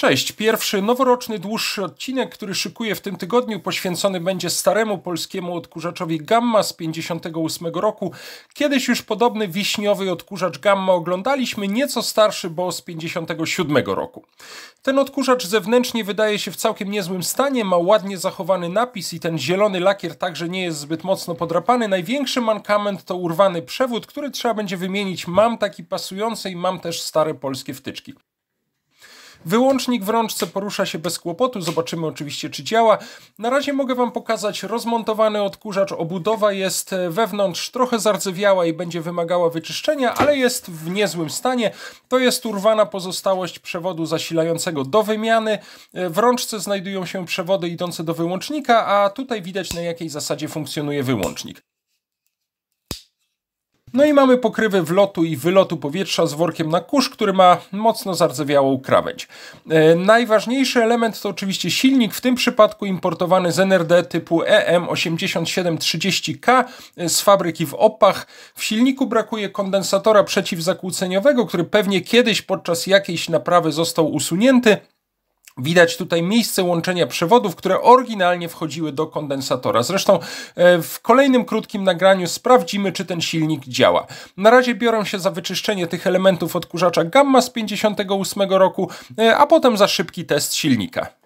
Cześć, pierwszy noworoczny dłuższy odcinek, który szykuję w tym tygodniu, poświęcony będzie staremu polskiemu odkurzaczowi Gamma z 58 roku. Kiedyś już podobny wiśniowy odkurzacz Gamma oglądaliśmy, nieco starszy, bo z 57 roku. Ten odkurzacz zewnętrznie wydaje się w całkiem niezłym stanie, ma ładnie zachowany napis i ten zielony lakier także nie jest zbyt mocno podrapany. Największy mankament to urwany przewód, który trzeba będzie wymienić. Mam taki pasujący i mam też stare polskie wtyczki. Wyłącznik w rączce porusza się bez kłopotu, zobaczymy oczywiście czy działa. Na razie mogę Wam pokazać rozmontowany odkurzacz, obudowa jest e, wewnątrz trochę zardzewiała i będzie wymagała wyczyszczenia, ale jest w niezłym stanie. To jest urwana pozostałość przewodu zasilającego do wymiany. E, w rączce znajdują się przewody idące do wyłącznika, a tutaj widać na jakiej zasadzie funkcjonuje wyłącznik. No i mamy pokrywę wlotu i wylotu powietrza z workiem na kurz, który ma mocno zardzewiałą krawędź. E, najważniejszy element to oczywiście silnik, w tym przypadku importowany z NRD typu e EM8730K e, z fabryki w Opach. W silniku brakuje kondensatora przeciwzakłóceniowego, który pewnie kiedyś podczas jakiejś naprawy został usunięty. Widać tutaj miejsce łączenia przewodów, które oryginalnie wchodziły do kondensatora. Zresztą e, w kolejnym krótkim nagraniu sprawdzimy, czy ten silnik działa. Na razie biorę się za wyczyszczenie tych elementów odkurzacza Gamma z 58 roku, e, a potem za szybki test silnika.